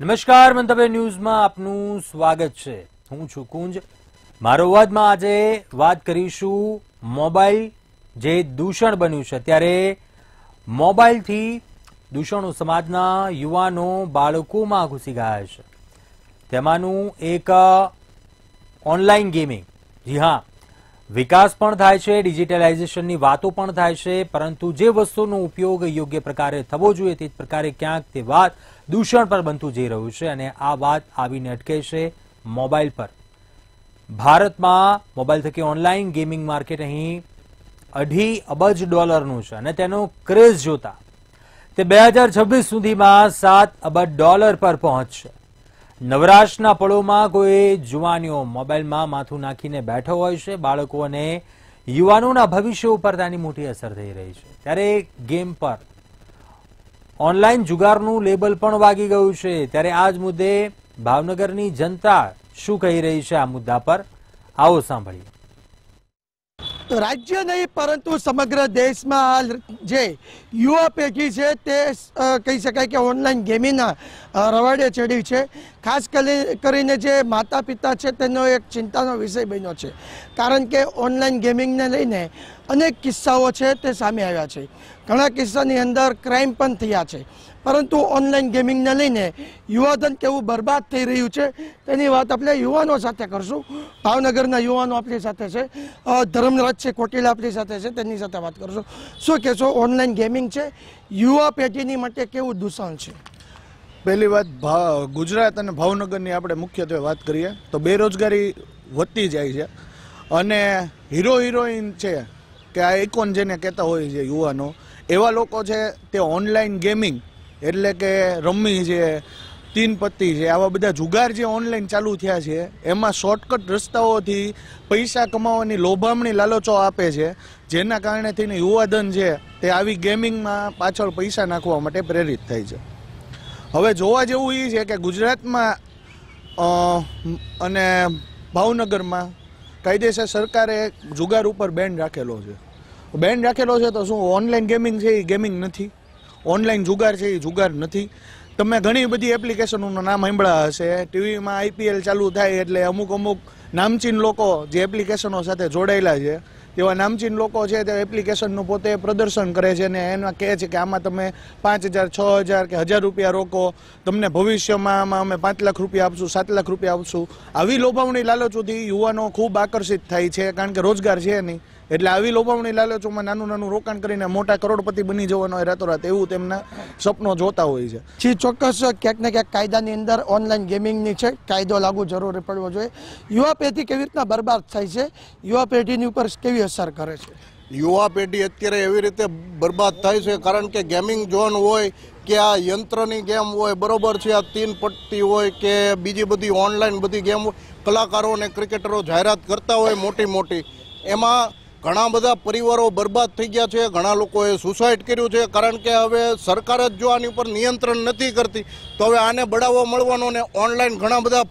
નમસ્કાર મંતવ્ય ન્યૂઝમાં આપનું સ્વાગત છે હું છું કુંજ મારો અવાજમાં આજે વાત કરીશું મોબાઈલ જે દૂષણ બન્યું છે ત્યારે મોબાઈલથી દૂષણ સમાજના યુવાનો બાળકોમાં ઘૂસી ગયા છે તેમાંનું એક ઓનલાઈન ગેમિંગ જી હા વિકાસ પણ થાય છે ડિજિટલાઇઝેશનની વાતો પણ થાય છે પરંતુ જે વસ્તુનો ઉપયોગ યોગ્ય પ્રકારે થવો જોઈએ તે પ્રકારે ક્યાંક તે વાત દૂષણ પર બનતું જઈ રહ્યું છે અને આ વાત આવીને અટકે છે મોબાઈલ પર ભારતમાં મોબાઈલ થકી ઓનલાઈન ગેમિંગ માર્કેટ અહીં અઢી અબજ ડોલરનું છે અને તેનો ક્રેઝ જોતા તે બે હજાર છવ્વીસ સુધીમાં સાત અબજ ડોલર પર પહોંચશે નવરાશના પળોમાં કોઈ જુવાનીઓ મોબાઈલમાં માથું નાખીને બેઠો હોય છે બાળકો અને યુવાનોના ભવિષ્ય ઉપર તેની મોટી અસર થઈ રહી છે ત્યારે ગેમ પર ઓનલાઈન જુગારનું લેબલ પણ વાગી ગયું છે ત્યારે આ જ મુદ્દે ભાવનગરની જનતા શું કહી રહી છે આ મુદ્દા પર આવો સાંભળીએ રાજ્ય નહીં પરંતુ સમગ્ર દેશમાં જે યુવા પેઢી છે તે કહી શકાય કે ઓનલાઈન ગેમિંગના રવાડે ચડી છે ખાસ કરીને જે માતા પિતા છે તેનો એક ચિંતાનો વિષય બન્યો છે કારણ કે ઓનલાઈન ગેમિંગને લઈને અનેક કિસ્સાઓ છે તે સામે આવ્યા છે ઘણા કિસ્સાની અંદર ક્રાઇમ પણ થયા છે પરંતુ ઓનલાઈન ગેમિંગને લઈને યુવાધન કેવું બરબાદ થઈ રહ્યું છે તેની વાત આપણે યુવાનો સાથે કરશું ભાવનગરના યુવાનો આપણી સાથે છે ધર્મરાજ છે કોટીલા આપણી સાથે છે તેની સાથે વાત કરશું શું કહેશો ઓનલાઈન ગેમિંગ છે યુવા પેઢીની માટે કેવું દૂષણ છે પહેલી વાત ગુજરાત અને ભાવનગરની આપણે મુખ્યત્વે વાત કરીએ તો બેરોજગારી વધતી જાય છે અને હીરો હિરોઈન છે કે આ એકોન જેને કહેતા હોય છે યુવાનો એવા લોકો છે તે ઓનલાઈન ગેમિંગ એટલે કે રમ્મી છે તીન પત્તી છે આવા બધા જુગાર જે ઓનલાઈન ચાલુ થયા છે એમાં શોર્ટકટ રસ્તાઓથી પૈસા કમાવાની લોભામણી લાલચો આપે છે જેના કારણે થઈને યુવાધન છે તે આવી ગેમિંગમાં પાછળ પૈસા નાખવા માટે પ્રેરિત થાય છે હવે જોવા જેવું એ છે કે ગુજરાતમાં અને ભાવનગરમાં કાયદેસર સરકારે જુગાર ઉપર બેન રાખેલો છે બેન રાખેલો છે તો શું ઓનલાઈન ગેમિંગ છે એ ગેમિંગ નથી ઓનલાઈન જુગાર છે એ જુગાર નથી તમે ઘણી બધી એપ્લિકેશનોનું નામ સાંભળ્યા હશે ટીવીમાં આઈપીએલ ચાલુ થાય એટલે અમુક અમુક નામચીન લોકો જે એપ્લિકેશનો સાથે જોડાયેલા છે તેવા નામચીન લોકો છે તે એપ્લિકેશનનું પોતે પ્રદર્શન કરે છે અને એમાં કહે છે કે આમાં તમે પાંચ હજાર છ હજાર કે હજાર રૂપિયા રોકો તમને ભવિષ્યમાં આમાં અમે પાંચ લાખ રૂપિયા આપશું સાત લાખ રૂપિયા આપશું આવી લોભાવણી લાલચોથી યુવાનો ખૂબ આકર્ષિત થાય છે કારણ કે રોજગાર છે નહીં એટલે આવી લોભામણી લાલચોમાં નાનું નાનું રોકાણ કરીને મોટા કરોડપતિ બની જવાનો એ રાતોરાત એવું તેમના સપનો જોતા હોય છે જી ચોક્કસ ક્યાંક ને ક્યાંક કાયદાની અંદર ઓનલાઈન ગેમિંગની છે કાયદો લાગુ જરૂરી પડવો જોઈએ યુવા પેઢી કેવી રીતના બરબાદ થાય છે યુવા પેઢીની ઉપર કેવી અસર કરે છે યુવા પેઢી અત્યારે એવી રીતે બરબાદ થાય છે કારણ કે ગેમિંગ ઝોન હોય કે આ યંત્રની ગેમ હોય બરોબર છે આ તીન પટ્ટી હોય કે બીજી બધી ઓનલાઈન બધી ગેમ કલાકારો અને ક્રિકેટરો જાહેરાત કરતા હોય મોટી મોટી એમાં ઘણા બધા પરિવારો બરબાદ થઈ ગયા છે ઘણા લોકોએ સુસાઇડ કર્યું છે કારણ કે હવે સરકાર જ જો આની ઉપર નિયંત્રણ નથી કરતી તો હવે આને બળાવો મળવાનો ને ઓનલાઈન ઘણા બધા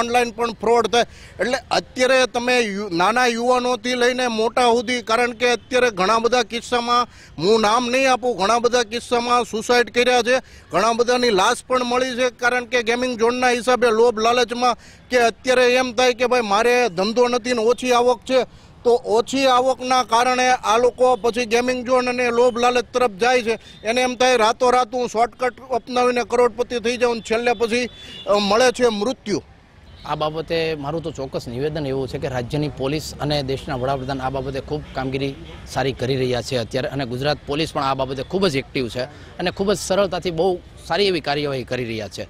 ઓનલાઈન પણ ફ્રોડ થાય એટલે અત્યારે તમે નાના યુવાનોથી લઈને મોટા સુધી કારણ કે અત્યારે ઘણા બધા કિસ્સામાં હું નામ નહીં આપું ઘણા બધા કિસ્સામાં સુસાઇડ કર્યા છે ઘણા બધાની લાશ પણ મળી છે કારણ કે ગેમિંગ ઝોનના હિસાબે લોભ લાલચમાં કે અત્યારે એમ થાય કે ભાઈ મારે ધંધો નથી ને ઓછી આવક છે તો ઓછી આવકના કારણે આ લોકો પછી ગેમિંગ ઝોન અને લોભ લાલચ તરફ જાય છે એને એમ થાય રાતોરાત હું શોર્ટકટ અપનાવીને કરોડપતિ થઈ જાઉં છેલ્લે પછી મળે છે મૃત્યુ આ બાબતે મારું તો ચોક્કસ નિવેદન એવું છે કે રાજ્યની પોલીસ અને દેશના વડાપ્રધાન આ બાબતે ખૂબ કામગીરી સારી કરી રહ્યા છે અત્યારે અને ગુજરાત પોલીસ પણ આ બાબતે ખૂબ જ એક્ટિવ છે અને ખૂબ જ સરળતાથી બહુ સારી એવી કાર્યવાહી કરી રહ્યા છે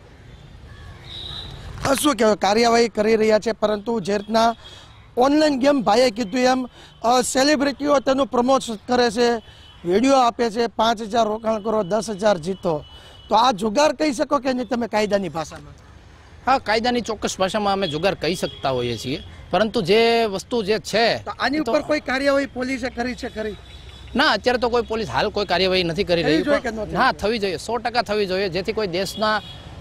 શું કહેવાય કાર્યવાહી કરી રહ્યા છે પરંતુ જે રીતના ઓનલાઈન ગેમ ભાઈએ કીધું એમ સેલિબ્રિટીઓ તેનું પ્રમોશન કરે છે વિડીયો આપે છે પાંચ હજાર રોકાણ કરો દસ હજાર જીતો તો આ જુગાર કહી શકો કે નહીં તમે કાયદાની ભાષામાં હા કાયદાની ચોક્કસ ભાષામાં અમે જુગાર કહી શકતા હોઈએ છીએ પરંતુ જે વસ્તુ જે છે આની ઉપર કોઈ કાર્યવાહી પોલીસે કરી છે કરી ના અત્યારે તો કોઈ પોલીસ હાલ કોઈ કાર્યવાહી નથી કરી રહી હા થવી જોઈએ સો ટકા થવી જોઈએ જેથી કોઈ દેશના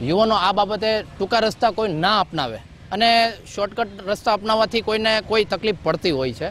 યુવાનો આ બાબતે ટૂંકા રસ્તા કોઈ ના અપનાવે અને શોર્ટકટ રસ્તા અપનાવવાથી કોઈને કોઈ તકલીફ પડતી હોય છે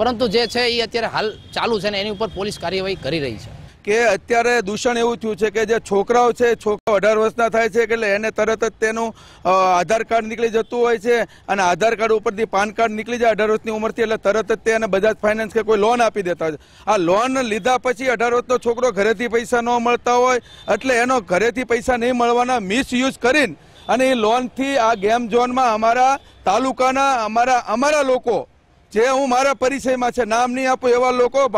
પરંતુ જે છે એ અત્યારે હાલ ચાલુ છે ને એની ઉપર પોલીસ કાર્યવાહી કરી રહી છે કે અત્યારે દૂષણ એવું થયું છે કે જે છોકરાઓ છે છોકરાઓ અઢાર વર્ષના થાય છે એટલે એને તરત જ તેનું આધાર કાર્ડ નીકળી જતું હોય છે અને આધાર કાર્ડ ઉપરથી પાન કાર્ડ નીકળી જાય અઢાર વર્ષની ઉંમરથી એટલે તરત જ તેને બજાજ ફાઇનાન્સ કે કોઈ લોન આપી દેતા હોય આ લોન લીધા પછી અઢાર વર્ષનો છોકરો ઘરેથી પૈસા ન મળતા હોય એટલે એનો ઘરેથી પૈસા નહીં મળવાના મિસયુઝ કરીને અને એ લોનથી આ ગેમ ઝોનમાં અમારા તાલુકાના અમારા અમારા લોકો જે હું મારા પરિચયમાં છે નામ નહીં આપું એવા લોકો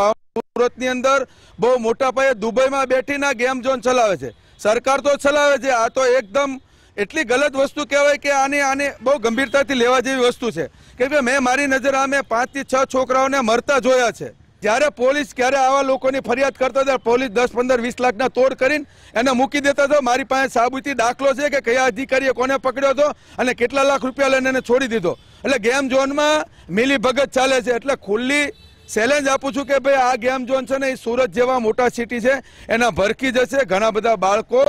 સુરતની અંદર બહુ મોટા પાયે દુબઈમાં બેઠીને ગેમ ઝોન ચલાવે છે સરકાર તો ચલાવે છે આ તો એકદમ એટલી ગલત વસ્તુ કહેવાય કે આની આને બહુ ગંભીરતાથી લેવા જેવી વસ્તુ છે કેમ કે મેં મારી નજર આ મેં પાંચથી છ છોકરાઓને મરતા જોયા છે જ્યારે પોલીસ ક્યારે આવા લોકોની ફરિયાદ કરતા હતા પોલીસ દસ પંદર વીસ લાખના તોડ કરીને એને મૂકી દેતા હતો મારી પાસે સાબુતી દાખલો છે કે કયા અધિકારીએ કોને પકડ્યો હતો અને કેટલા લાખ રૂપિયા લઈને એને છોડી દીધો એટલે ગેમ ઝોનમાં મિલી ભગત ચાલે છે એટલે ખુલ્લી ચેલેન્જ આપું છું કે ભાઈ આ ગેમ ઝોન છે ને એ સુરત જેવા મોટા સિટી છે એના ભરકી જશે ઘણા બધા બાળકો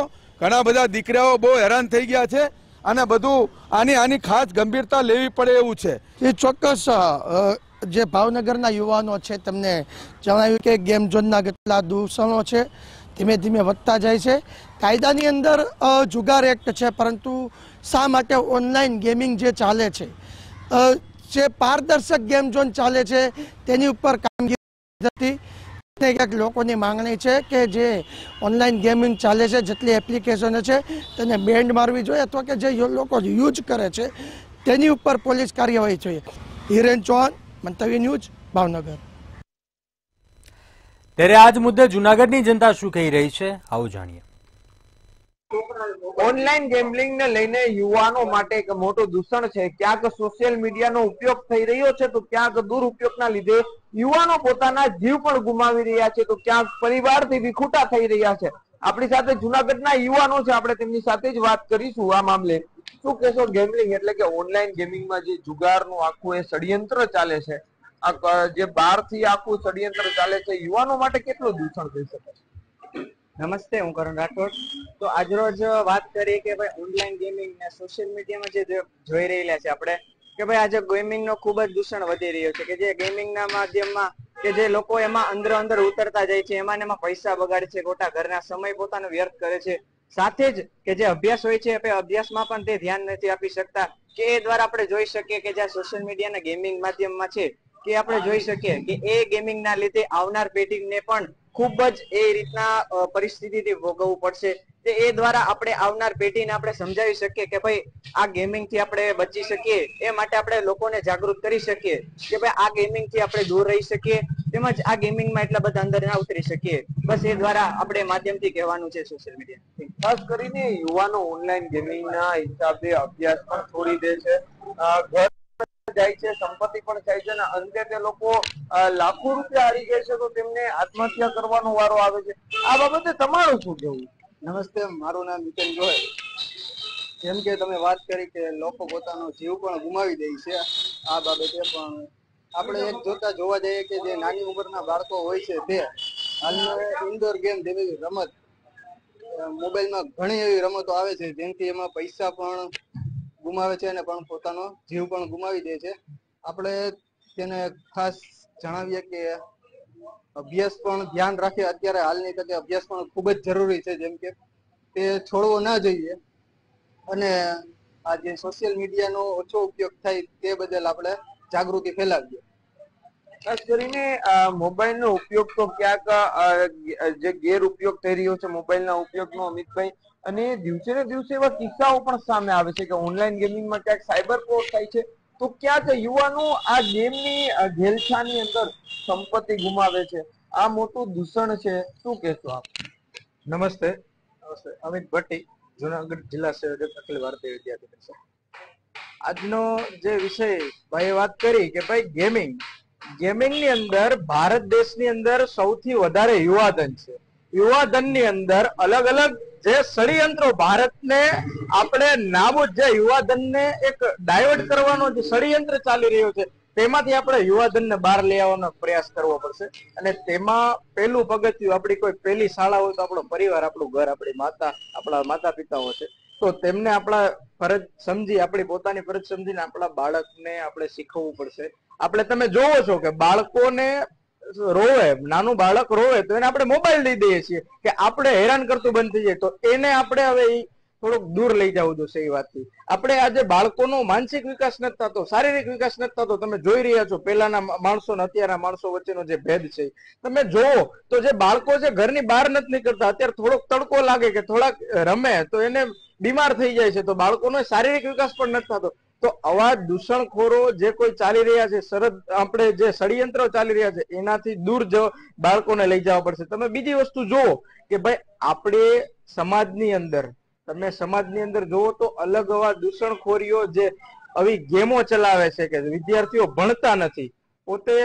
ઘણા બધા દીકરાઓ બહુ હેરાન થઈ ગયા છે અને બધું આની આની ખાસ ગંભીરતા લેવી પડે એવું છે એ ચોક્કસ જે ભાવનગરના યુવાનો છે તમને જણાવ્યું કે ગેમ ઝોનના કેટલા દૂષણો છે ધીમે ધીમે વધતા જાય છે કાયદાની અંદર જુગાર એક્ટ છે પરંતુ શા માટે ઓનલાઈન ગેમિંગ જે ચાલે છે જે પારદર્શક ગેમ ઝોન ચાલે છે તેની ઉપર કામગીરી હતી ક્યાંક લોકોની માંગણી છે કે જે ઓનલાઈન ગેમિંગ ચાલે છે જેટલી એપ્લિકેશનો છે તેને બેન્ડ મારવી જોઈએ અથવા કે જે લોકો યુઝ કરે છે તેની ઉપર પોલીસ કાર્યવાહી જોઈએ હિરેન ચૌહાણ મંતવ્ય ન્યૂઝ ભાવનગર ત્યારે આજ મુદ્દે જુનાગઢની જનતા શું કહી રહી છે આવું જાણીએ ઓનલાઈન ગેમ્બલિંગ ને લઈને યુવાનો માટે એક મોટું દૂષણ છે ક્યાંક સોશિયલ મીડિયાનો ઉપયોગ થઈ રહ્યો છે તો ક્યાંક દુરુપયોગના લીધે યુવાનો પોતાના જીવ પણ ગુમાવી રહ્યા છે તો ક્યાંક પરિવારથી વિખૂટા થઈ રહ્યા છે આપણી સાથે જુનાગઢના યુવાનો છે આપણે તેમની સાથે જ વાત કરીશું આ મામલે શું કહેશો ગેમલિંગ એટલે કે ઓનલાઈન ગેમિંગમાં જે જુગારનું આખું એ ષડયંત્ર ચાલે છે જે બહારથી આખું ષડયંત્ર ચાલે છે યુવાનો માટે કેટલું દૂષણ થઈ શકે નમસ્તે હું કરણ રાઠોડ તો આજરોજ વાત કરીએ કે ભાઈ ઓનલાઈન ગેમિંગ ને સોશિયલ મીડિયામાં જે જોઈ રહેલા છે આપણે કે ભાઈ આજે ગેમિંગ નો ખૂબ જ દૂષણ વધી રહ્યો છે કે જે ગેમિંગ ના માધ્યમમાં કે જે લોકો એમાં અંદર અંદર ઉતરતા જાય છે એમાં એમાં પૈસા બગાડે છે ખોટા ઘરના સમય પોતાનો વ્યર્થ કરે છે સાથે જ કે જે અભ્યાસ હોય છે અભ્યાસમાં પણ તે ધ્યાન નથી આપી શકતા કે એ દ્વારા આપણે જોઈ શકીએ કે જ્યાં સોશિયલ મીડિયાના ગેમિંગ માધ્યમમાં છે કે આપણે જોઈ શકીએ કે એ ગેમિંગના લીધે આવનાર પેઢીને પણ ખૂબ જ એ રીતના પરિસ્થિતિથી ભોગવવું પડશે તે એ દ્વારા આપણે આવનાર પેઢીને આપણે સમજાવી શકીએ કે ભાઈ આ ગેમિંગ થી આપણે બચી શકીએ એ માટે આપણે લોકોને જાગૃત કરી શકીએ કે ભાઈ આ ગેમિંગ થી આપણે દૂર રહી શકીએ તેમજ આ ગેમિંગમાં એટલા બધા અંદર ના ઉતરી શકીએ બસ એ દ્વારા આપણે માધ્યમથી કહેવાનું છે સોશિયલ મીડિયા ખાસ કરીને યુવાનો ઓનલાઈન ગેમિંગના હિસાબે અભ્યાસ પણ છોડી દે છે ઘર જાય છે સંપત્તિ પણ જાય છે અને અંતે તે લોકો લાખો રૂપિયા હારી જાય છે તો તેમને આત્મહત્યા કરવાનો વારો આવે છે આ બાબતે તમારું શું કહેવું નમસ્તે મારું નામ નીતિન ગોયલ જેમ કે તમે વાત કરી કે લોકો પોતાનો જીવ પણ ગુમાવી દે છે આ બાબતે પણ આપણે એક જોતા જોવા જઈએ કે જે નાની ઉંમરના બાળકો હોય છે તે હાલમાં ઇન્ડોર ગેમ જેવી રમત મોબાઈલમાં ઘણી એવી રમતો આવે છે જેનાથી એમાં પૈસા પણ ગુમાવે છે અને પણ પોતાનો જીવ પણ ગુમાવી દે છે આપણે તેને ખાસ જણાવીએ કે અભ્યાસ પણ ધ્યાન રાખીએ અત્યારે હાલની તકે અભ્યાસ પણ ખૂબ જ જરૂરી છે જેમ કે તે છોડવો ના જોઈએ અને આ જે સોશિયલ મીડિયાનો ઓછો ઉપયોગ થાય તે બદલ આપણે જાગૃતિ ફેલાવીએ ખાસ કરીને મોબાઈલનો ઉપયોગ તો ક્યાંક જે ગેર ઉપયોગ થઈ રહ્યો છે મોબાઈલના ઉપયોગનો અમિતભાઈ અને દિવસે ને દિવસે એવા કિસ્સાઓ પણ સામે આવે છે કે ઓનલાઈન ગેમિંગમાં ક્યાંક સાયબર ફ્રોડ થાય છે તો ક્યાંક યુવાનો આ ગેમની ઘેલછાની અંદર સંપત્તિ ગુમાવે છે આ મોટું દૂષણ છે શું કહેશો આપ નમસ્તે નમસ્તે અમિત ભટ્ટી જુનાગઢ જિલ્લા સંયોજક અખિલ ભારતીય વિદ્યાર્થી પરિષદ આજનો જે વિષય ભાઈ વાત કરી કે ભાઈ ગેમિંગ ગેમિંગ ની અંદર ભારત દેશની અંદર સૌથી વધારે યુવાધન છે યુવાધન ની અંદર અલગ અલગ જે ષડયંત્રો ભારતને આપણે નાબૂદ જે યુવાધનને એક ડાયવર્ટ કરવાનો જે ષડયંત્ર ચાલી રહ્યો છે તેમાંથી આપણે યુવાધનને બહાર લઈ આવવાનો પ્રયાસ કરવો પડશે અને તેમાં પહેલું પગથિયું આપણી કોઈ પહેલી શાળા હોય તો આપણો પરિવાર આપણું ઘર આપણી માતા આપણા માતા પિતા હોય છે તો તેમને આપણા ફરજ સમજી આપણી પોતાની ફરજ સમજીને આપણા બાળકને આપણે શીખવવું પડશે આપણે તમે જોવો છો કે બાળકોને રોવે નાનું બાળક રોવે તો એને આપણે મોબાઈલ દઈ દઈએ છીએ કે આપણે હેરાન કરતું બંધ થઈ જાય તો એને આપણે હવે એ થોડુંક દૂર લઈ જવું જોશે એ વાતથી આપણે આજે બાળકોનો માનસિક વિકાસ નથી થતો શારીરિક વિકાસ નથી થતો તમે જોઈ રહ્યા છો પહેલાના માણસો અને અત્યારના માણસો વચ્ચેનો જે ભેદ છે તમે જોવો તો જે બાળકો છે ઘરની બહાર નથી નીકળતા અત્યારે થોડોક તડકો લાગે કે થોડાક રમે તો એને બીમાર થઈ જાય છે તો બાળકોનો શારીરિક વિકાસ પણ નથી થતો તો આવા દૂષણખોરો જે કોઈ ચાલી રહ્યા છે સરદ આપણે જે ષડયંત્રો ચાલી રહ્યા છે એનાથી દૂર જ બાળકોને લઈ જવા પડશે તમે બીજી વસ્તુ જુઓ કે ભાઈ આપણે સમાજની અંદર તમે સમાજની અંદર જુઓ તો અલગ અવા દૂષણખોરીઓ જે આવી ગેમો ચલાવે છે કે વિદ્યાર્થીઓ ભણતા નથી પોતે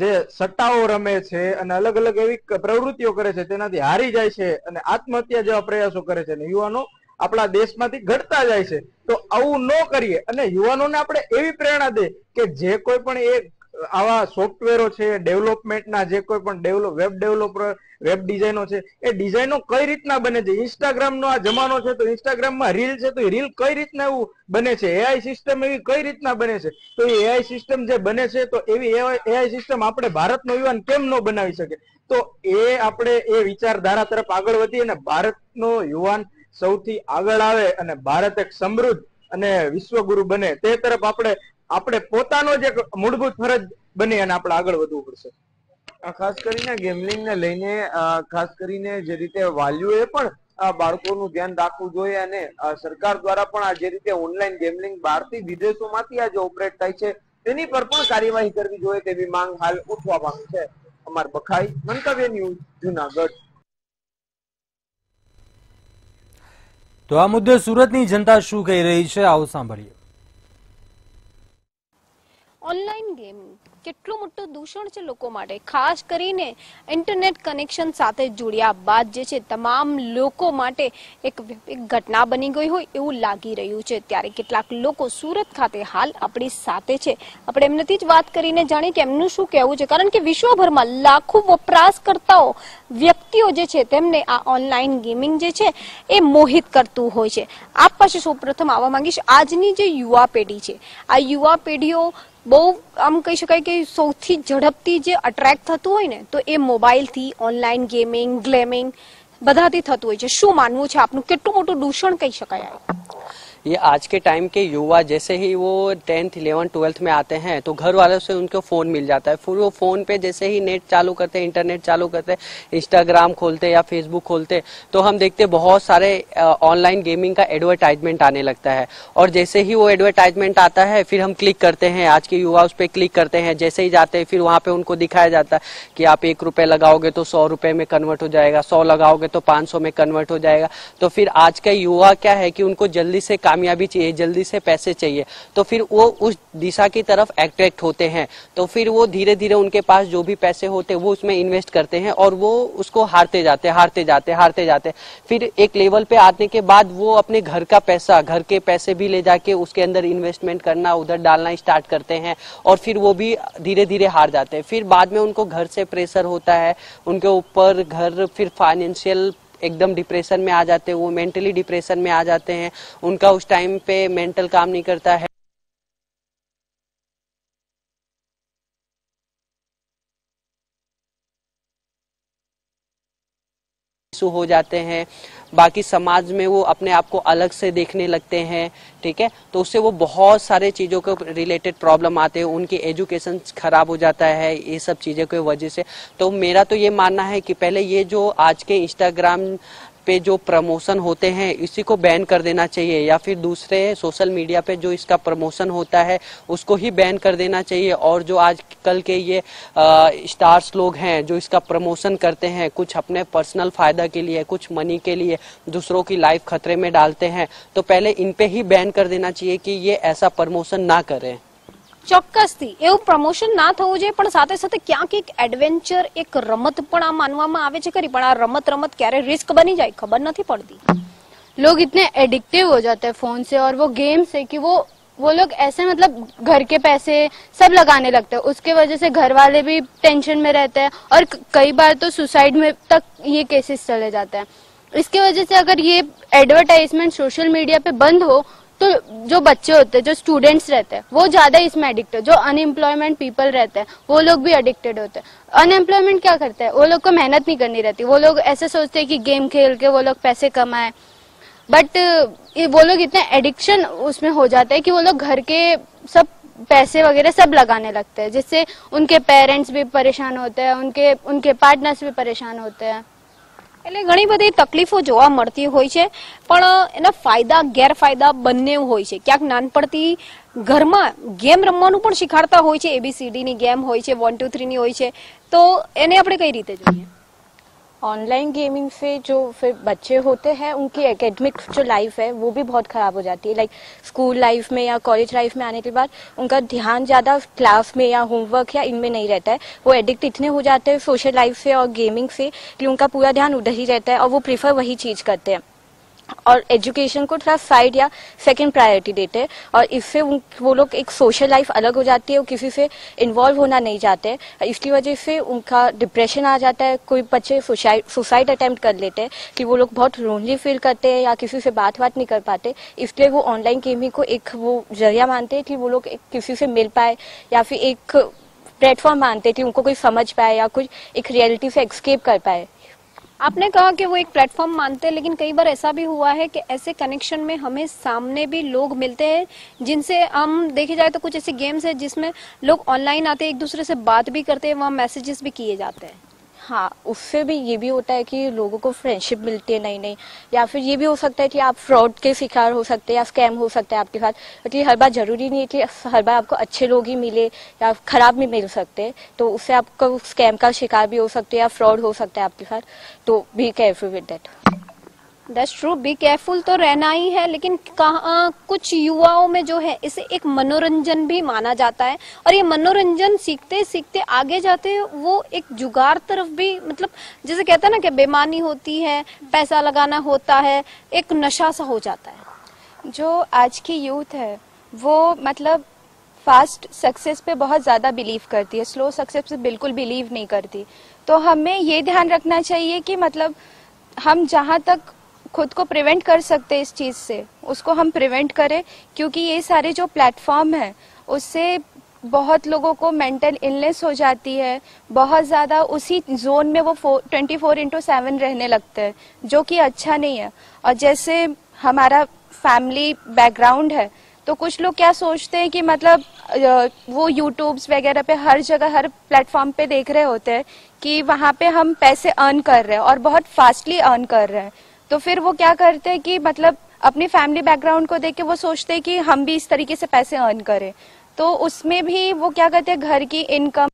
જે સટ્ટાઓ રમે છે અને અલગ અલગ એવી પ્રવૃત્તિઓ કરે છે તેનાથી હારી જાય છે અને આત્મહત્યા જેવા પ્રયાસો કરે છે અને યુવાનો આપણા દેશમાંથી ઘટતા જાય છે તો આવું ન કરીએ અને યુવાનોને આપણે એવી પ્રેરણા દે કે જે કોઈ પણ એ આવા સોફ્ટવેરો છે ડેવલપમેન્ટના જે કોઈ પણ ડેવલપ વેબ ડેવલપર વેબ ડિઝાઇનો છે એ ડિઝાઇનો કઈ રીતના બને છે ઇન્સ્ટાગ્રામનો આ જમાનો છે તો ઇન્સ્ટાગ્રામમાં રીલ છે તો રીલ કઈ રીતના એવું બને છે એઆઈ સિસ્ટમ એવી કઈ રીતના બને છે તો એ એઆઈ સિસ્ટમ જે બને છે તો એવી એઆઈ સિસ્ટમ આપણે ભારતનો યુવાન કેમ ન બનાવી શકે તો એ આપણે એ વિચારધારા તરફ આગળ વધી અને ભારતનો યુવાન સૌથી આગળ આવે અને ભારત એક સમૃદ્ધ અને વિશ્વગુરુ બને તે તરફ આપણે આપણે પોતાનો જ એક મૂળભૂત ફરજ બની અને આપણે આગળ વધવું પડશે ખાસ કરીને ગેમલિંગને લઈને ખાસ કરીને જે રીતે વાલીઓએ પણ બાળકોનું ધ્યાન રાખવું જોઈએ અને સરકાર દ્વારા પણ આ જે રીતે ઓનલાઈન ગેમલિંગ બહારથી વિદેશોમાંથી આ જે ઓપરેટ થાય છે તેની પર પણ કાર્યવાહી કરવી જોઈએ તેવી માંગ હાલ ઉઠવા માંગ છે અમાર બખાઈ મંતવ્ય ન્યૂઝ જુનાગઢ તો આ મુદ્દે સુરતની જનતા શું કહી રહી છે આવો સાંભળીએ ઓનલાઈન ગેમ કેટલું મોટું દૂષણ છે લોકો માટે ખાસ કરીને ઇન્ટરનેટ કનેક્શન સાથે જોડ્યા બાદ જે છે તમામ લોકો માટે એક ઘટના બની ગઈ હોય એવું લાગી રહ્યું છે ત્યારે કેટલાક લોકો સુરત ખાતે હાલ આપણી સાથે છે આપણે એમનાથી જ વાત કરીને જાણીએ કે એમનું શું કહેવું છે કારણ કે વિશ્વભરમાં લાખો વપરાશકર્તાઓ વ્યક્તિઓ જે છે તેમને આ ઓનલાઈન ગેમિંગ જે છે એ મોહિત કરતું હોય છે આપ પાસે સૌપ્રથમ આવવા માંગીશ આજની જે યુવા પેઢી છે આ યુવા પેઢીઓ બહુ આમ કહી શકાય કે સૌથી ઝડપથી જે અટ્રેક્ટ થતું હોય ને તો એ મોબાઈલથી ઓનલાઈન ગેમિંગ ગ્લેમિંગ બધાથી થતું હોય છે શું માનવું છે આપનું કેટલું મોટું દૂષણ કહી શકાય ये आज के टाइम के युवा जैसे ही वो टेंथ इलेवन ट्वेल्थ में आते हैं तो घर वालों से उनको फ़ोन मिल जाता है फिर वो फ़ोन पे जैसे ही नेट चालू करते हैं इंटरनेट चालू करते हैं इंस्टाग्राम खोलते या फेसबुक खोलते तो हम देखते बहुत सारे ऑनलाइन गेमिंग का एडवर्टाइजमेंट आने लगता है और जैसे ही वो एडवर्टाइजमेंट आता है फिर हम क्लिक करते हैं आज के युवा उस पर क्लिक करते हैं जैसे ही जाते हैं फिर वहाँ पे उनको दिखाया जाता है कि आप एक रुपये लगाओगे तो सौ रुपये में कन्वर्ट हो जाएगा सौ लगाओगे तो पाँच में कन्वर्ट हो जाएगा तो फिर आज का युवा क्या है कि उनको जल्दी से काम कामयाबी चाहिए जल्दी से पैसे चाहिए तो फिर वो उस दिशा की तरफ एट्रैक्ट होते हैं तो फिर वो धीरे धीरे उनके पास जो भी पैसे होते हैं वो उसमें इन्वेस्ट करते हैं और वो उसको हारते जाते हारते जाते हारते जाते फिर एक लेवल पे आने के बाद वो अपने घर का पैसा घर के पैसे भी ले जाके उसके अंदर इन्वेस्टमेंट करना उधर डालना स्टार्ट करते हैं और फिर वो भी धीरे धीरे हार जाते हैं फिर बाद में उनको घर से प्रेशर होता है उनके ऊपर घर फिर फाइनेंशियल एकदम डिप्रेशन में आ जाते हैं वो मेंटली डिप्रेशन में आ जाते हैं उनका उस टाइम पे मेंटल काम नहीं करता है इशू हो जाते हैं बाकी समाज में वो अपने आप को अलग से देखने लगते हैं ठीक है तो उससे वो बहुत सारे चीज़ों के रिलेटेड प्रॉब्लम आते हैं उनकी एजुकेशन खराब हो जाता है ये सब चीज़ों की वजह से तो मेरा तो ये मानना है कि पहले ये जो आज के इंस्टाग्राम पे जो प्रमोशन होते हैं इसी को बैन कर देना चाहिए या फिर दूसरे सोशल मीडिया पे जो इसका प्रमोशन होता है उसको ही बैन कर देना चाहिए और जो आज कल के ये आ, स्टार्स लोग हैं जो इसका प्रमोशन करते हैं कुछ अपने पर्सनल फायदा के लिए कुछ मनी के लिए दूसरों की लाइफ खतरे में डालते हैं तो पहले इन पे ही बैन कर देना चाहिए कि ये ऐसा प्रमोशन ना करें चौक्स थी एवं प्रमोशन ना જોઈએ પણ સાથે સાથે एक એક એડવેન્ચર એક રમત પણ આ માનવામાં આવે છે ખરી પણ આ રમત રમત ક્યારે लोग इतने एडिक्टिव हो जाते हैं फोन से और वो गेम से कि वो वो लोग ऐसे मतलब घर के पैसे सब लगाने लगते हैं उसके वजह से घर वाले भी टेंशन में रहते हैं और कई बार तो सुसाइड में तक ये केसेस चले जाते हैं इसके वजह से अगर ये एडवर्टाइजमेंट सोशल मीडिया पे बंद हो तो जो बच्चे होते हैं जो स्टूडेंट्स रहते हैं वो ज्यादा इसमें एडिक्टेड जो अनएम्प्लॉयमेंट पीपल रहते हैं वो लोग भी एडिक्टेड होते हैं अनएम्प्लॉयमेंट क्या करते हैं वो लोग को मेहनत नहीं करनी रहती वो लोग ऐसे सोचते हैं कि गेम खेल के वो लोग पैसे कमाए बट वो लोग इतना एडिक्शन उसमें हो जाते हैं कि वो लोग घर के सब पैसे वगैरह सब लगाने लगते हैं जिससे उनके पेरेंट्स भी परेशान होते हैं उनके उनके पार्टनर्स भी परेशान होते हैं એટલે ઘણી બધી તકલીફો જોવા મળતી હોય છે પણ એના ફાયદા ગેરફાયદા બંને હોય છે ક્યાંક નાનપણથી ઘરમાં ગેમ રમવાનું પણ શીખાડતા હોય છે એબીસીડીની ગેમ હોય છે વન ટુ થ્રીની હોય છે તો એને આપણે કઈ રીતે જોઈએ ऑनलाइन गेमिंग से जो फिर बच्चे होते हैं उनकी एकेडमिक जो लाइफ है वो भी बहुत ख़राब हो जाती है लाइक स्कूल लाइफ में या कॉलेज लाइफ में आने के बाद उनका ध्यान ज़्यादा क्लास में या होमवर्क या इनमें नहीं रहता है वो एडिक्ट इतने हो जाते हैं सोशल लाइफ से और गेमिंग से कि उनका पूरा ध्यान उधर ही रहता है और वो प्रीफर वही चीज़ करते हैं और एजुकेशन को थोड़ा साइड या सेकंड प्रायोरिटी देते हैं और इससे वो लोग एक सोशल लाइफ अलग हो जाती है वो किसी से इन्वॉल्व होना नहीं चाहते इसकी वजह से उनका डिप्रेशन आ जाता है कोई बच्चे सुसाइड अटैम्प्ट कर लेते हैं कि वो लोग बहुत लोनली फील करते हैं या किसी से बात बात नहीं कर पाते इसलिए वो ऑनलाइन गेमिंग को एक वो जरिया मानते हैं कि वो लोग किसी से मिल पाए या फिर एक प्लेटफॉर्म मानते थे उनको कोई समझ पाए या कुछ एक रियलिटी से एक्सकेप कर पाए आपने कहा कि वो एक प्लेटफॉर्म मानते हैं लेकिन कई बार ऐसा भी हुआ है कि ऐसे कनेक्शन में हमें सामने भी लोग मिलते हैं जिनसे हम देखे जाए तो कुछ ऐसे गेम्स हैं जिसमें लोग ऑनलाइन आते हैं एक दूसरे से बात भी करते हैं वहाँ मैसेजेस भी किए जाते हैं हाँ उससे भी ये भी होता है कि लोगों को फ्रेंडशिप मिलती है नई नई या फिर ये भी हो सकता है कि आप फ्रॉड के शिकार हो सकते हैं या स्कैम हो सकता है आपके साथ क्योंकि हर बार ज़रूरी नहीं है कि हर बार आपको अच्छे लोग ही मिले या ख़राब भी मिल सकते हैं तो उससे आपको स्कैम का शिकार भी हो सकते हैं या फ्रॉड हो सकता है आपके साथ तो be careful with that dust true be careful तो रहना ही है लेकिन कहा कुछ युवाओं में जो है इसे एक मनोरंजन भी माना जाता है और ये मनोरंजन सीखते सीखते आगे जाते वो एक जुगार तरफ भी मतलब जैसे कहते हैं ना कि बेमानी होती है पैसा लगाना होता है एक नशा सा हो जाता है जो आज की यूथ है वो मतलब फास्ट सक्सेस पे बहुत ज़्यादा बिलीव करती है स्लो सक्सेस पे बिल्कुल बिलीव नहीं करती तो हमें ये ध्यान रखना चाहिए कि मतलब हम जहाँ तक खुद को प्रिवेंट कर सकते हैं इस चीज़ से उसको हम प्रिवेंट करें क्योंकि ये सारे जो प्लेटफॉर्म है उससे बहुत लोगों को मेंटल इलनेस हो जाती है बहुत ज़्यादा उसी जोन में वो ट्वेंटी फोर इंटू सेवन रहने लगते हैं जो कि अच्छा नहीं है और जैसे हमारा फैमिली बैकग्राउंड है तो कुछ लोग क्या सोचते हैं कि मतलब वो यूट्यूब्स वगैरह पे हर जगह हर प्लेटफॉर्म पे देख रहे होते हैं कि वहाँ पे हम पैसे अर्न कर रहे हैं और बहुत फास्टली अर्न कर रहे हैं तो फिर वो क्या करते हैं कि मतलब अपनी फैमिली बैकग्राउंड को देख के वो सोचते हैं कि हम भी इस तरीके से पैसे अर्न करें तो उसमें भी वो क्या करते हैं घर की इनकम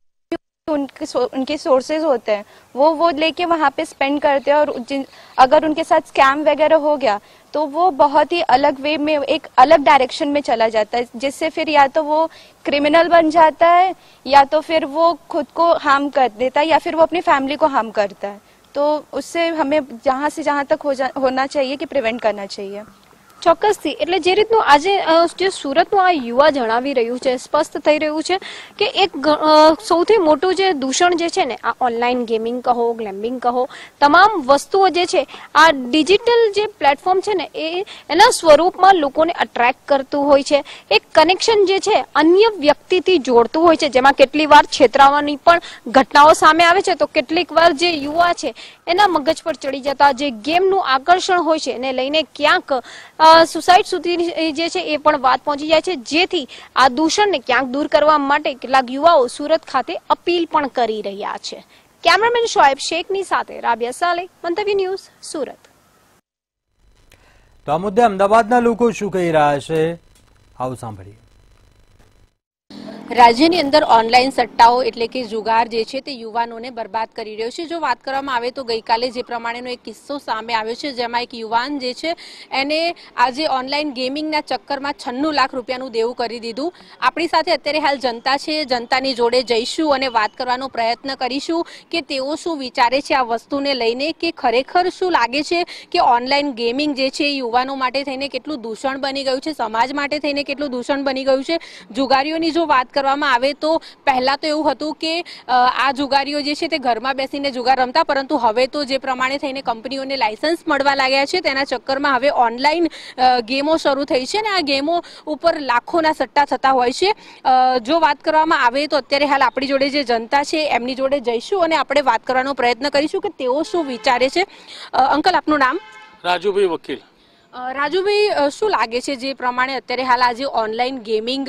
उनके उनके सोर्सेज होते हैं वो वो लेके वहाँ पे स्पेंड करते हैं और जिन अगर उनके साथ स्कैम वगैरह हो गया तो वो बहुत ही अलग वे में एक अलग डायरेक्शन में चला जाता है जिससे फिर या तो वो क्रिमिनल बन जाता है या तो फिर वो खुद को हार्म कर देता है या फिर वो अपनी फैमिली को हार्म करता है तो उससे हमें जहाँ से जहाँ तक हो जा होना चाहिए कि प्रिवेंट करना चाहिए ચોક્કસથી એટલે જે રીતનું આજે જે સુરતનું આ યુવા જણાવી રહ્યું છે સ્પષ્ટ થઈ રહ્યું છે કે એક સૌથી મોટું જે દૂષણ જે છે ને આ ઓનલાઈન ગેમિંગ કહો ગ્લેમ્બિંગ કહો તમામ વસ્તુઓ જે છે આ ડિજિટલ જે પ્લેટફોર્મ છે ને એ એના સ્વરૂપમાં લોકોને અટ્રેક્ટ કરતું હોય છે એક કનેક્શન જે છે અન્ય વ્યક્તિથી જોડતું હોય છે જેમાં કેટલી વાર છેતરાવાની પણ ઘટનાઓ સામે આવે છે તો કેટલીક વાર જે યુવા છે એના મગજ પર ચડી જતા જે ગેમનું આકર્ષણ હોય છે એને લઈને ક્યાંક સુસાઇડ સુધીની જે છે એ પણ વાત પહોંચી જાય છે જેથી આ દૂષણને ક્યાંક દૂર કરવા માટે કેટલાક યુવાઓ સુરત ખાતે અપીલ પણ કરી રહ્યા છે કેમેરામેન શોએબ શેખની સાથે રાબિયા સાલે મંતવ્ય ન્યૂઝ સુરત તો આ મુદ્દે અમદાવાદના લોકો શું કહી રહ્યા છે આવું સાંભળીએ રાજ્યની અંદર ઓનલાઈન સટ્ટાઓ એટલે કે જુગાર જે છે તે યુવાનોને બરબાદ કરી રહ્યો છે જો વાત કરવામાં આવે તો ગઈકાલે જે પ્રમાણેનો એક કિસ્સો સામે આવ્યો છે જેમાં એક યુવાન જે છે એને આજે ઓનલાઈન ગેમિંગના ચક્કરમાં છન્નું લાખ રૂપિયાનું દેવું કરી દીધું આપણી સાથે અત્યારે હાલ જનતા છે જનતાની જોડે જઈશું અને વાત કરવાનો પ્રયત્ન કરીશું કે તેઓ શું વિચારે છે આ વસ્તુને લઈને કે ખરેખર શું લાગે છે કે ઓનલાઈન ગેમિંગ જે છે એ યુવાનો માટે થઈને કેટલું દૂષણ બની ગયું છે સમાજ માટે થઈને કેટલું દૂષણ બની ગયું છે જુગારીઓની જો વાત વાત કરવામાં આવે તો પહેલાં તો એવું હતું કે આ જુગારીઓ જે છે તે ઘરમાં બેસીને જુગાર રમતા પરંતુ હવે તો જે પ્રમાણે થઈને કંપનીઓને લાયસન્સ મળવા લાગ્યા છે તેના ચક્કરમાં હવે ઓનલાઈન ગેમો શરૂ થઈ છે અને આ ગેમો ઉપર લાખોના સટ્ટા થતા હોય છે જો વાત કરવામાં આવે તો અત્યારે હાલ આપણી જોડે જે જનતા છે એમની જોડે જઈશું અને આપણે વાત કરવાનો પ્રયત્ન કરીશું કે તેઓ શું વિચારે છે અંકલ આપનું નામ રાજુભાઈ વકીલ રાજુભાઈ શું લાગે છે જે પ્રમાણે અત્યારે હાલ આજે ઓનલાઈન ગેમિંગ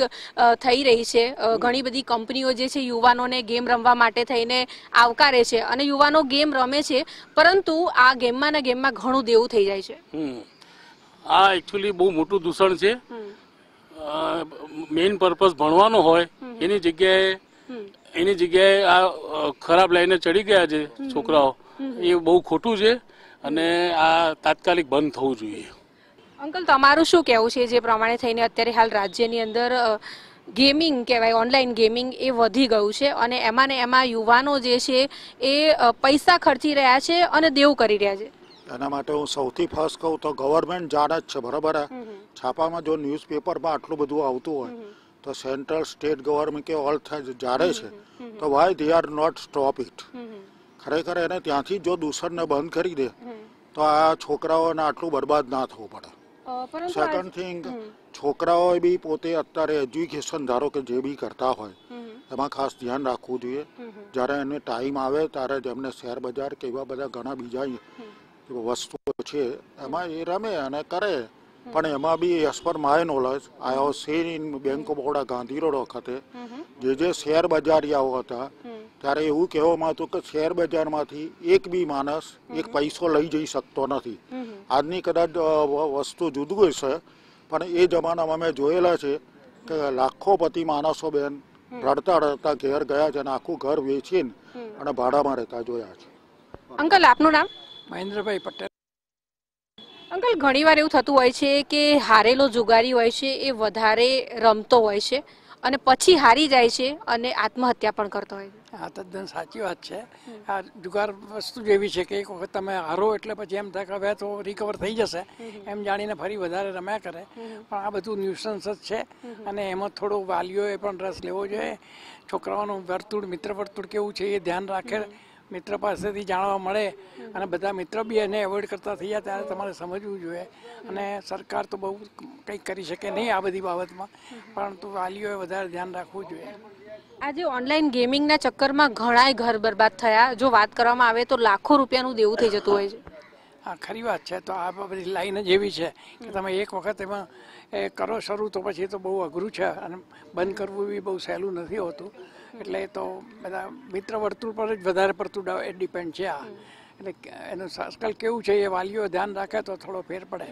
થઈ રહી છે ઘણી બધી કંપનીઓ જે છે યુવાનોને ગેમ રમવા માટે થઈને આવકારે છે અને યુવાનો ગેમ રમે છે પરંતુ આ ગેમમાં ને ગેમમાં ઘણું દેવું થઈ જાય છે આ એકચ્યુઅલી બહુ મોટું દૂષણ છે મેઇન પર્પઝ ભણવાનો હોય એની જગ્યાએ એની જગ્યાએ આ ખરાબ લાઈને ચડી ગયા છે છોકરાઓ એ બહુ ખોટું છે અને આ તાત્કાલિક બંધ થવું જોઈએ અંકલ તમારું શું કહેવું છે જે પ્રમાણે થઈને અત્યારે હાલ રાજ્યની અંદર ગેમિંગ કહેવાય ઓનલાઈન ગેમિંગ એ વધી ગયું છે અને એમાં ને એમાં યુવાનો જે છે એ પૈસા ખર્ચી રહ્યા છે અને દેવું કરી રહ્યા છે એના માટે હું સૌથી ફર્સ્ટ કહું તો ગવર્મેન્ટ જાણે જ છે બરાબર છાપામાં જો ન્યૂઝપેપરમાં આટલું બધું આવતું હોય તો સેન્ટ્રલ સ્ટેટ ગવર્મેન્ટ કે ઓલ જાણે છે તો why they are not stop it ખરેખર એને ત્યાંથી જો દૂષણને બંધ કરી દે તો આ છોકરાઓને આટલું બરબાદ ના થવું પડે સેકન્ડ થિંગ છોકરાઓએ બી પોતે અત્યારે એજ્યુકેશન ધારો કે જે બી કરતા હોય એમાં ખાસ ધ્યાન રાખવું જોઈએ જ્યારે એને ટાઈમ આવે ત્યારે જેમને શેર બજાર કે એવા બધા ઘણા બીજા વસ્તુઓ છે એમાં એ રમે અને કરે પણ એમાં બી as per my knowledge I have seen in bank of Baroda Gandhi road વખતે જે જે શેર બજારિયાઓ હતા ત્યારે એવું કહેવામાં હતું કે શેર બજારમાંથી એક બી માણસ એક પૈસો લઈ જઈ શકતો નથી આજની કદાચ વસ્તુ જુદું હોય છે પણ એ જમાનામાં મેં જોયેલા છે કે લાખો પતિ માણસો બેન રડતા રડતા ઘેર ગયા છે અને આખું ઘર વેચીને અને ભાડામાં રહેતા જોયા છે અંકલ આપનું નામ મહેન્દ્રભાઈ પટેલ અંકલ ઘણીવાર એવું થતું હોય છે કે હારેલો જુગારી હોય છે એ વધારે રમતો હોય છે અને પછી હારી જાય છે અને આત્મહત્યા પણ કરતો હોય છે આ તદ્દન સાચી વાત છે આ જુગાર વસ્તુ જ એવી છે કે એક વખત તમે હારો એટલે પછી એમ થાય કે હવે તો રિકવર થઈ જશે એમ જાણીને ફરી વધારે રમ્યા કરે પણ આ બધું ન્યુસન્સ જ છે અને એમાં થોડો વાલીઓએ પણ રસ લેવો જોઈએ છોકરાઓનું વર્તુળ મિત્ર વર્તુળ કેવું છે એ ધ્યાન રાખે મિત્ર પાસેથી જાણવા મળે અને બધા મિત્ર બી એને એવોઇડ કરતા થઈ જાય ત્યારે તમારે સમજવું જોઈએ અને સરકાર તો બહુ કંઈક કરી શકે નહીં આ બધી બાબતમાં પરંતુ વાલીઓએ વધારે ધ્યાન રાખવું જોઈએ આજે ઓનલાઈન ગેમિંગના ચક્કરમાં ઘણાય ઘર બરબાદ થયા જો વાત કરવામાં આવે તો લાખો રૂપિયાનું દેવું થઈ જતું હોય છે હા ખરી વાત છે તો આ બધી લાઈન જ એવી છે કે તમે એક વખત એમાં એ કરો શરૂ તો પછી તો બહુ અઘરું છે અને બંધ કરવું બી બહુ સહેલું નથી હોતું એટલે તો બધા મિત્ર વર્તુળ પર જ વધારે પડતું ડિપેન્ડ છે આ એટલે એનું આજકાલ કેવું છે એ વાલીઓ ધ્યાન રાખે તો થોડો ફેર પડે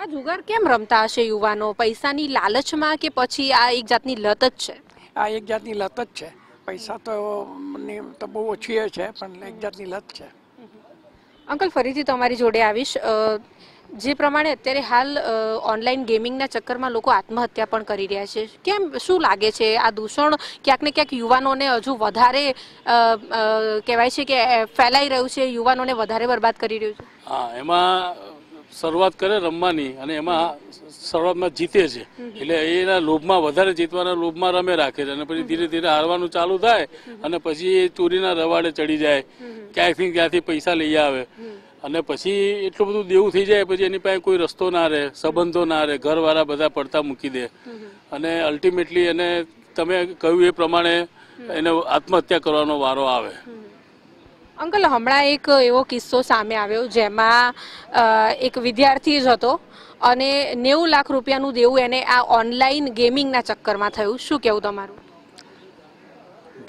આ જુગાર કેમ રમતા હશે યુવાનો પૈસાની લાલચમાં કે પછી આ એક જાતની લત જ છે આ એક જાતની લત જ છે પૈસા તો ની તો બહુ ઓછી છે પણ એક જાતની લત છે અંકલ ફરીથી તમારી જોડે આવીશ જે પ્રમાણે અત્યારે હાલ ઓનલાઈન ગેમિંગના ચક્કરમાં લોકો આત્મહત્યા પણ કરી રહ્યા છે કેમ શું લાગે છે આ દૂષણ ક્યાંક ને ક્યાંક યુવાનોને હજુ વધારે કહેવાય છે કે ફેલાઈ રહ્યું છે યુવાનોને વધારે બરબાદ કરી રહ્યું છે હા એમાં શરૂઆત કરે રમવાની અને એમાં શરૂઆતમાં જીતે છે એટલે એના લોભમાં વધારે જીતવાના લોભમાં રમે રાખે છે અને પછી ધીરે ધીરે હારવાનું ચાલુ થાય અને પછી એ ચોરીના રવાડે ચડી જાય ક્યાંયથી ક્યાંથી પૈસા લઈ આવે અને પછી એટલું બધું દેવું થઈ જાય પછી એની પાસે કોઈ રસ્તો ના રહે સંબંધો ના રહે ઘરવાળા બધા પડતા મૂકી દે અને અલ્ટિમેટલી એને તમે કહ્યું એ પ્રમાણે એને આત્મહત્યા કરવાનો વારો આવે અંકલ હમણાં એક એવો કિસ્સો સામે આવ્યો જેમાં એક વિદ્યાર્થી જ હતો અને નેવું લાખ રૂપિયાનું દેવું એને આ ઓનલાઈન ગેમિંગના ચક્કરમાં થયું શું કહેવું તમારું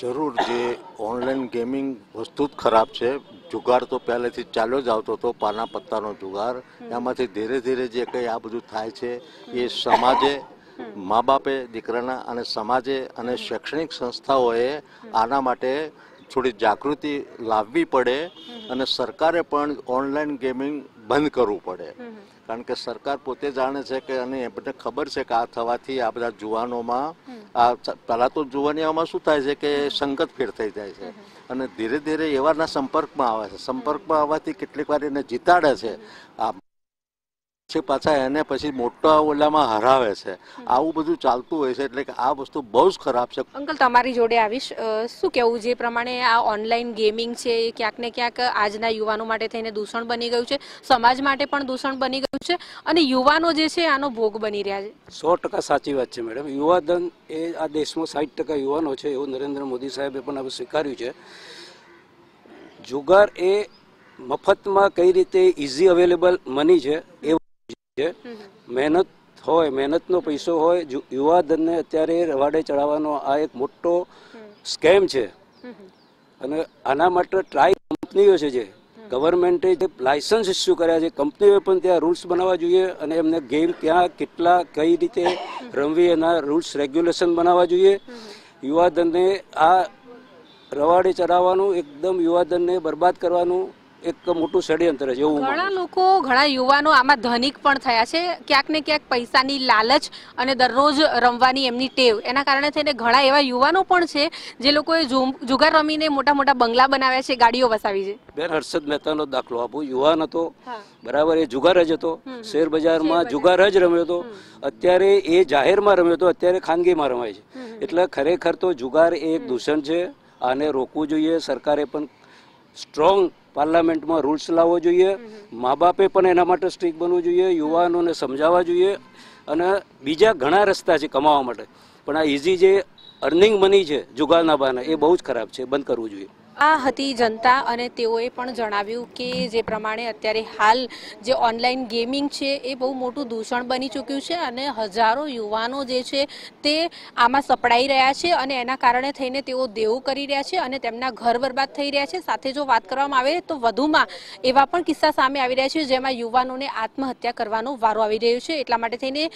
જરૂર જે ઓનલાઈન ગેમિંગ વસ્તુ જ ખરાબ છે જુગાર તો પહેલેથી ચાલ્યો જ આવતો હતો પાના પત્તાનો જુગાર એમાંથી ધીરે ધીરે જે કંઈ આ બધું થાય છે એ સમાજે મા બાપે દીકરાના અને સમાજે અને શૈક્ષણિક સંસ્થાઓએ આના માટે થોડી જાગૃતિ લાવવી પડે અને સરકારે પણ ઓનલાઈન ગેમિંગ બંધ કરવું પડે કારણ કે સરકાર પોતે જાણે છે કે અને એમને ખબર છે કે આ થવાથી આ બધા જુવાનોમાં આ પહેલાં તો જુવાનીઓમાં શું થાય છે કે સંગત ફેર થઈ જાય છે અને ધીરે ધીરે એવાના સંપર્કમાં આવે છે સંપર્કમાં આવવાથી કેટલીક વાર એને જીતાડે છે આ છે પાછા એને પછી મોટા ઓલામાં હરાવે છે આવું બધું ચાલતું હોય છે એટલે કે આ વસ્તુ બહુ જ ખરાબ છે અંકલ તમારી જોડે આવીશ શું કેવું જે પ્રમાણે આ ઓનલાઈન ગેમિંગ છે એ ક્યાંક ને ક્યાંક આજના યુવાનો માટે થઈને દૂષણ બની ગયું છે સમાજ માટે પણ દૂષણ બની ગયું છે અને યુવાનો જે છે આનો ભોગ બની રહ્યા છે સો ટકા સાચી વાત છે મેડમ યુવાધન એ આ દેશમાં સાઠ ટકા યુવાનો છે એવું નરેન્દ્ર મોદી સાહેબે પણ હવે સ્વીકાર્યું છે જુગાર એ મફતમાં કઈ રીતે ઇઝી અવેલેબલ મની છે એ છે મહેનત હોય મહેનતનો પૈસો હોય યુવાધનને અત્યારે રવાડે ચડાવવાનો આ એક મોટો સ્કેમ છે અને આના માટે ટ્રાય કંપનીઓ છે જે ગવર્મેન્ટે જે લાયસન્સ ઇસ્યુ કર્યા છે કંપનીઓએ પણ ત્યાં રૂલ્સ બનાવવા જોઈએ અને એમને ગેમ ક્યાં કેટલા કઈ રીતે રમવી એના રૂલ્સ રેગ્યુલેશન બનાવવા જોઈએ યુવાધનને આ રવાડે ચડાવવાનું એકદમ યુવાધનને બરબાદ કરવાનું એક મોટું ષડયંત્ર છે એવું ઘણા લોકો ઘણા યુવાનો આમાં ધનિક પણ થયા છે ક્યાંક ને ક્યાંક પૈસાની લાલચ અને દરરોજ રમવાની એમની ટેવ એના કારણે થઈને ઘણા એવા યુવાનો પણ છે જે લોકોએ જુગાર રમીને મોટા મોટા બંગલા બનાવ્યા છે ગાડીઓ વસાવી છે બેન હર્ષદ મહેતાનો દાખલો આપો યુવાન હતો બરાબર એ જુગાર જ હતો શેર બજારમાં જુગાર જ રમ્યો હતો અત્યારે એ જાહેરમાં રમ્યો હતો અત્યારે ખાનગીમાં રમાય છે એટલે ખરેખર તો જુગાર એ એક દૂષણ છે આને રોકવું જોઈએ સરકારે પણ સ્ટ્રોંગ પાર્લામેન્ટમાં રૂલ્સ લાવવો જોઈએ મા બાપે પણ એના માટે સ્ટ્રિક બનવું જોઈએ યુવાનોને સમજાવવા જોઈએ અને બીજા ઘણા રસ્તા છે કમાવા માટે પણ આ ઇઝી જે અર્નિંગ મની છે જુગારના બાના એ બહુ જ ખરાબ છે બંધ કરવું જોઈએ આ હતી જનતા અને તેઓએ પણ જણાવ્યું કે જે પ્રમાણે અત્યારે હાલ જે ઓનલાઈન ગેમિંગ છે એ બહુ મોટું દૂષણ બની ચૂક્યું છે અને હજારો યુવાનો જે છે તે આમાં સપડાઈ રહ્યા છે અને એના કારણે થઈને તેઓ દેવું કરી રહ્યા છે અને તેમના ઘર બરબાદ થઈ રહ્યા છે સાથે જો વાત કરવામાં આવે તો વધુમાં એવા પણ કિસ્સા સામે આવી રહ્યા છે જેમાં યુવાનોને આત્મહત્યા કરવાનો વારો આવી રહ્યો છે એટલા માટે થઈને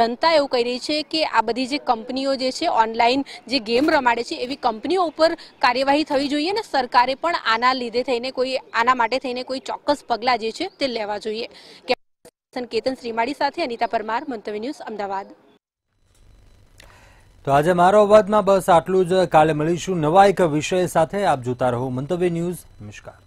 જનતા એવું કહી રહી છે કે આ બધી જે કંપનીઓ જે છે ઓનલાઈન જે ગેમ રમાડે છે એવી કંપનીઓ ઉપર કાર્યવાહી થવી જોઈએ જોઈએ ને સરકારે પણ આના લીધે થઈને કોઈ આના માટે થઈને કોઈ ચોક્કસ પગલાં જે છે તે લેવા જોઈએ કેતન શ્રીમાળી સાથે અનિતા પરમાર મંતવ્ય ન્યૂઝ અમદાવાદ તો આજે મારો અવાજમાં બસ આટલું જ કાલે મળીશું નવા એક વિષય સાથે આપ જોતા રહો મંતવ્ય ન્યૂઝ નમસ્કાર